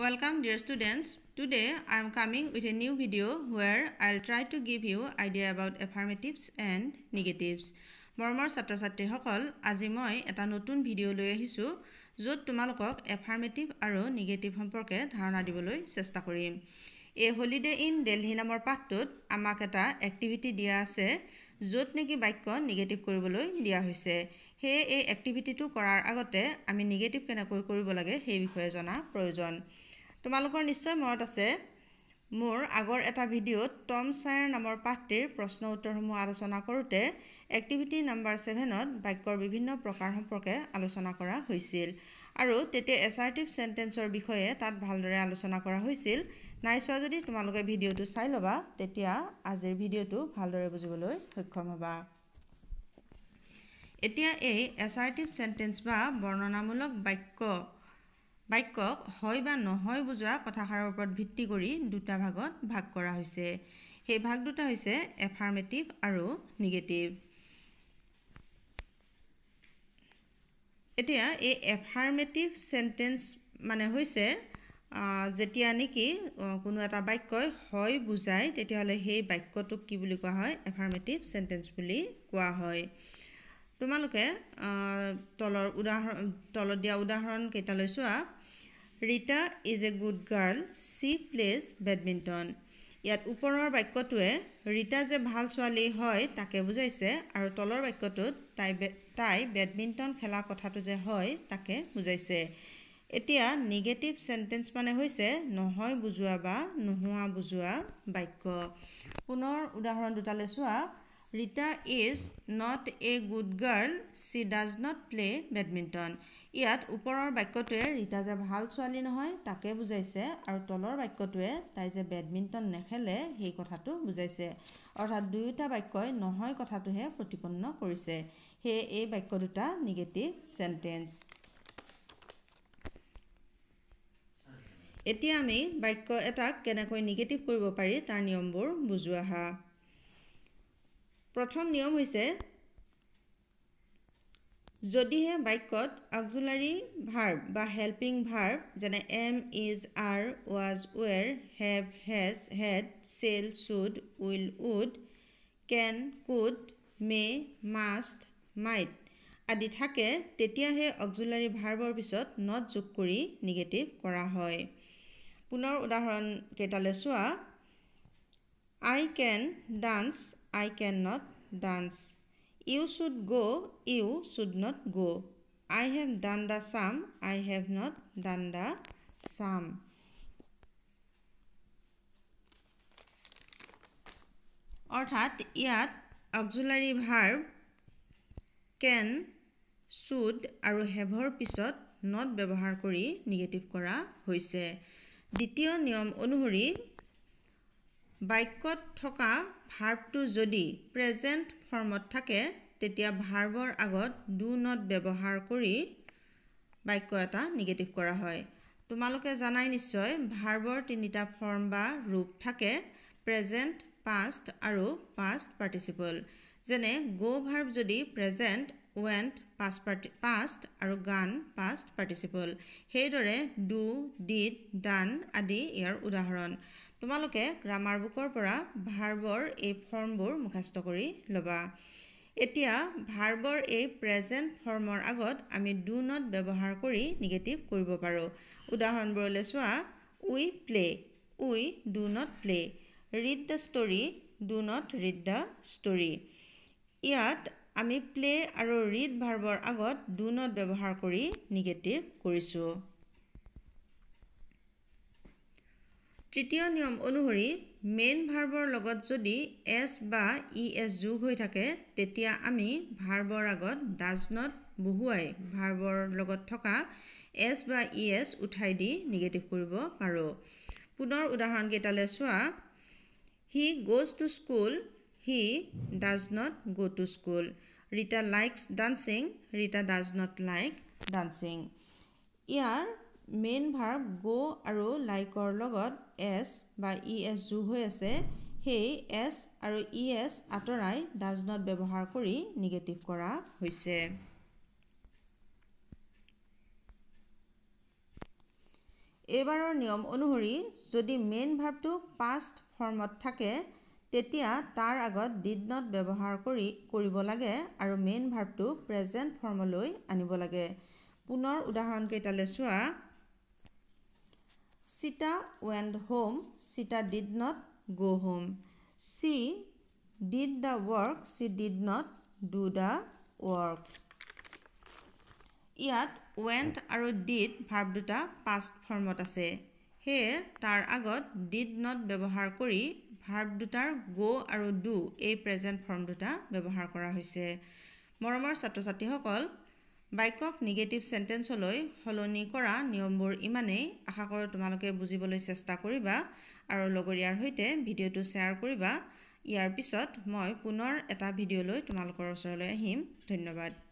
Welcome dear students. Today I am coming with a new video where I'll try to give you idea about affirmatives and negatives. Mormor satra satre hokol aji moi eta notun video loi ahisu jot tumalokok affirmative aro negative somporke dharona diboloi chesta korim. E holiday in delhi namor patot amak eta activity dia ase jot neki bakko negative koriboloi dia hoise. হে এই এক্টিভিটিটো কৰাৰ আগতে আমি negative কেনেকৈ কৰিব লাগে সেই বিষয়ে জনা প্ৰয়োজন তোমালোকৰ নিশ্চয় মনত আছে মোৰ আগৰ এটা ভিডিঅ'ত টম ছায়াৰ নামৰ পাঠটিৰ প্ৰশ্ন উত্তৰসমূহ আলোচনা কৰোঁতে এক্টিভিটি নাম্বাৰ ছেভেনত বাক্যৰ বিভিন্ন প্ৰকাৰ সম্পৰ্কে আলোচনা কৰা হৈছিল আৰু তেতিয়া এছাৰ্টিভ চেণ্টেন্সৰ বিষয়ে তাত ভালদৰে আলোচনা কৰা হৈছিল নাই চোৱা যদি তোমালোকে ভিডিঅ'টো চাই ল'বা তেতিয়া আজিৰ ভিডিঅ'টো ভালদৰে বুজিবলৈ সক্ষম হ'বা এতিয়া এই এছাৰ্টিভ চেণ্টেন্স বা বৰ্ণনামূলক বাক্য বাক্যক হয় বা নহয় বুজোৱা কথাষাৰৰ ওপৰত ভিত্তি কৰি দুটা ভাগত ভাগ কৰা হৈছে সেই ভাগ দুটা হৈছে এফাৰ্মেটিভ আৰু নিগেটিভ এতিয়া এই এফাৰ্মেটিভ চেণ্টেঞ্চ মানে হৈছে যেতিয়া নেকি কোনো এটা বাক্যই হয় বুজায় তেতিয়াহ'লে সেই বাক্যটোক কি বুলি কোৱা হয় এফাৰ্মেটিভ চেণ্টেঞ্চ বুলি কোৱা হয় তোমালোকে তলৰ উদাহৰণ তলত দিয়া উদাহৰণকেইটালৈ চোৱা Rita is a good girl she plays badminton ইয়াত ওপৰৰ বাক্যটোৱে ৰীতা যে ভাল ছোৱালী হয় তাকে বুজাইছে আৰু তলৰ বাক্যটোত তাই তাই বেডমিণ্টন খেলা কথাটো যে হয় তাকে বুজাইছে এতিয়া নিগেটিভ চেণ্টেঞ্চ মানে হৈছে নহয় বুজোৱা বা নোহোৱা বুজোৱা বাক্য পুনৰ উদাহৰণ দুটালৈ চোৱা Rita is not a good girl she does not play badminton ইয়াত ওপৰৰ বাক্যটোৱে ৰীতা যে ভাল ছোৱালী নহয় তাকে বুজাইছে আৰু তলৰ বাক্যটোৱে তাই যে বেডমিণ্টন নেখেলে সেই কথাটো বুজাইছে অৰ্থাৎ দুয়োটা বাক্যই নহয় কথাটোহে প্ৰতিপন্ন কৰিছে সেয়ে এই বাক্য দুটা নিগেটিভ চেণ্টেন্স এতিয়া আমি বাক্য এটাক কেনেকৈ নিগেটিভ কৰিব পাৰি তাৰ নিয়মবোৰ বুজোৱা হা প্ৰথম নিয়ম হৈছে যদিহে বাক্যত অক্সুলাৰী ভাৰ্ব বা হেল্পিং ভাৰ্ব যেনে am is are was were have has had shall should will would can could may must might আদি থাকে তেতিয়াহে অক্সুলাৰী ভাৰ্বৰ পিছত নট যোগ কৰি নিগেটিভ কৰা হয় পুনৰ উদাহৰণকেইটালৈ চোৱা I can dance I can not dance you should go' you should not go' I have done the sum I have not done the sum অৰ্থাৎ ইয়াত অক্সুলাৰী ভাৰ কেন শ্বুড আৰু হেভৰ পিছত নট ব্যৱহাৰ কৰি নিগেটিভ কৰা হৈছে দ্বিতীয় নিয়ম অনুসৰি বাক্যত থকা ভাৰ্বটো যদি প্ৰেজেণ্ট ফৰ্মত থাকে তেতিয়া ভাৰ্বৰ আগত ডু নট ব্যৱহাৰ কৰি বাক্য এটা নিগেটিভ কৰা হয় তোমালোকে জানাই নিশ্চয় ভাৰ্বৰ তিনিটা ফৰ্ম বা ৰূপ থাকে প্ৰেজেণ্ট পাষ্ট আৰু পাষ্ট পাৰ্টিচিপল যেনে গ' ভাৰ্ব যদি present went past party past আৰু গান পাষ্ট পাৰ্টিচিপল সেইদৰে ডু ডিড ডান আদি ইয়াৰ উদাহৰণ তোমালোকে গ্ৰামাৰ বুকৰ পৰা ভাৰ্বৰ এই ফৰ্মবোৰ মুখাস্থ কৰি ল'বা এতিয়া ভাৰ্বৰ এই প্ৰেজেণ্ট ফৰ্মৰ আগত আমি ডু নট ব্যৱহাৰ কৰি নিগেটিভ কৰিব পাৰোঁ উদাহৰণবোৰলৈ চোৱা we play we do not play read the story do not read the story ইয়াত আমি প্লে আৰু ৰিড ভাৰ্বৰ আগত ডুনট ব্যৱহাৰ কৰি নিগেটিভ কৰিছোঁ তৃতীয় নিয়ম অনুসৰি মেইন ভাৰ্বৰ লগত যদি এছ বা ই এছ যোগ হৈ থাকে তেতিয়া আমি ভাৰ্বৰ আগত ডাজ নট বহুৱাই ভাৰ্বৰ লগত থকা এচ বা ই এছ উঠাই দি নিগেটিভ কৰিব পাৰোঁ পুনৰ উদাহৰণকেইটালৈ চোৱা he goes to school he does not go' to school Rita likes dancing Rita does not like dancing ইয়াৰ মেইন ভাৰ্ব গো আৰু লাইকৰ লগত এছ বা ই এছ যোগ হৈ আছে সেই এছ আৰু ই এছ আঁতৰাই ডাজ নট ব্যৱহাৰ কৰি নিগেটিভ কৰা হৈছে এইবাৰৰ নিয়ম অনুসৰি যদি মেইন ভাৰ্বটো পাষ্ট ফৰ্মত থাকে তেতিয়া তাৰ আগত ডিড নট ব্যৱহাৰ কৰি কৰিব লাগে আৰু মেইন ভাৰ্বটো প্ৰেজেণ্ট ফৰ্মলৈ আনিব লাগে পুনৰ উদাহৰণকেইটালৈ চোৱা Sita went home Sita did not go' home she did the work she did not do the work ইয়াত ৱেণ্ট আৰু ডিড ভাৰ্ব দুটা পাষ্ট ফৰ্মত আছে সেয়ে তাৰ আগত ডিড নট ব্যৱহাৰ কৰি ভাৰ্ব দুটাৰ গ' আৰু ডু এই প্ৰেজেণ্ট ফৰ্ম দুটা ব্যৱহাৰ কৰা হৈছে মৰমৰ ছাত্ৰ ছাত্ৰীসকল বাক্যক নিগেটিভ চেণ্টেঞ্চলৈ সলনি কৰা নিয়মবোৰ ইমানেই আশা কৰোঁ তোমালোকে বুজিবলৈ চেষ্টা কৰিবা আৰু লগৰীয়াৰ সৈতে ভিডিঅ'টো শ্বেয়াৰ কৰিবা ইয়াৰ পিছত মই পুনৰ এটা ভিডিঅ'লৈ তোমালোকৰ ওচৰলৈ আহিম ধন্যবাদ